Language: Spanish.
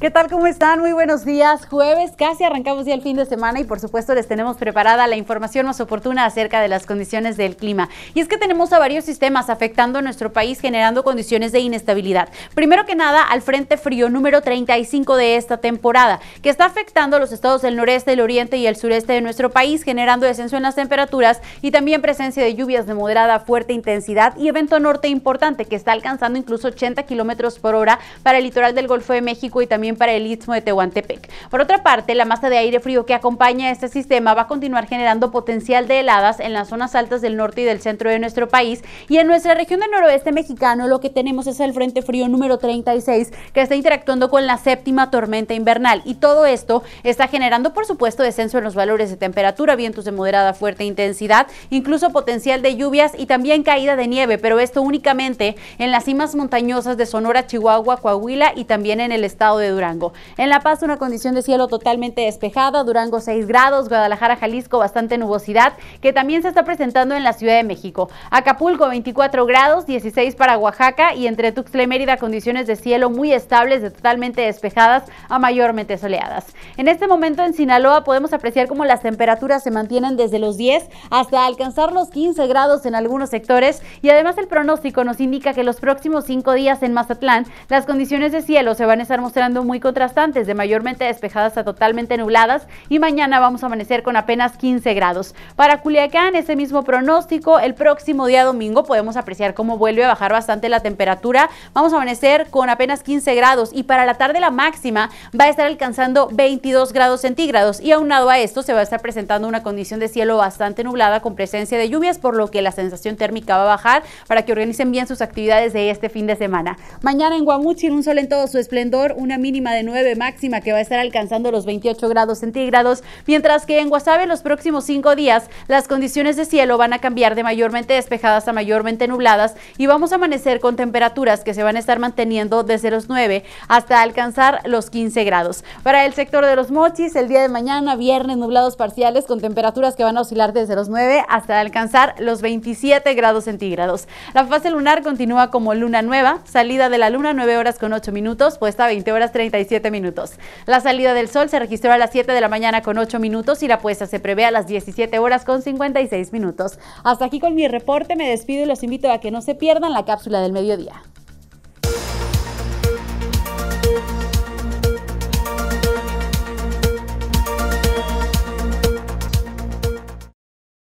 ¿Qué tal? ¿Cómo están? Muy buenos días. Jueves, casi arrancamos ya el fin de semana y por supuesto les tenemos preparada la información más oportuna acerca de las condiciones del clima. Y es que tenemos a varios sistemas afectando a nuestro país generando condiciones de inestabilidad. Primero que nada, al Frente Frío número 35 de esta temporada, que está afectando a los estados del noreste, el oriente y el sureste de nuestro país, generando descenso en las temperaturas y también presencia de lluvias de moderada a fuerte intensidad y evento norte importante que está alcanzando incluso 80 kilómetros por hora para el litoral del Golfo de México y también para el istmo de Tehuantepec. Por otra parte, la masa de aire frío que acompaña a este sistema va a continuar generando potencial de heladas en las zonas altas del norte y del centro de nuestro país y en nuestra región del noroeste mexicano lo que tenemos es el frente frío número 36 que está interactuando con la séptima tormenta invernal y todo esto está generando por supuesto descenso en los valores de temperatura, vientos de moderada fuerte intensidad, incluso potencial de lluvias y también caída de nieve, pero esto únicamente en las cimas montañosas de Sonora, Chihuahua, Coahuila y también en el estado de Durango Durango. En La Paz una condición de cielo totalmente despejada, Durango 6 grados, Guadalajara, Jalisco bastante nubosidad que también se está presentando en la Ciudad de México. Acapulco 24 grados, 16 para Oaxaca y entre Tuxtla Mérida condiciones de cielo muy estables, de totalmente despejadas a mayormente soleadas. En este momento en Sinaloa podemos apreciar cómo las temperaturas se mantienen desde los 10 hasta alcanzar los 15 grados en algunos sectores y además el pronóstico nos indica que los próximos 5 días en Mazatlán las condiciones de cielo se van a estar mostrando muy contrastantes, de mayormente despejadas a totalmente nubladas y mañana vamos a amanecer con apenas 15 grados. Para Culiacán, ese mismo pronóstico, el próximo día domingo podemos apreciar cómo vuelve a bajar bastante la temperatura, vamos a amanecer con apenas 15 grados y para la tarde la máxima va a estar alcanzando 22 grados centígrados y aunado a esto se va a estar presentando una condición de cielo bastante nublada con presencia de lluvias, por lo que la sensación térmica va a bajar para que organicen bien sus actividades de este fin de semana. Mañana en Guamuchil un sol en todo su esplendor, una mini de 9, máxima que va a estar alcanzando los 28 grados centígrados, mientras que en Guasave los próximos 5 días las condiciones de cielo van a cambiar de mayormente despejadas a mayormente nubladas y vamos a amanecer con temperaturas que se van a estar manteniendo de los 9 hasta alcanzar los 15 grados. Para el sector de los mochis, el día de mañana, viernes, nublados parciales con temperaturas que van a oscilar de los 9 hasta alcanzar los 27 grados centígrados. La fase lunar continúa como luna nueva, salida de la luna 9 horas con 8 minutos, puesta a 20 horas 30 minutos. La salida del sol se registró a las 7 de la mañana con 8 minutos y la puesta se prevé a las 17 horas con 56 minutos. Hasta aquí con mi reporte, me despido y los invito a que no se pierdan la cápsula del mediodía.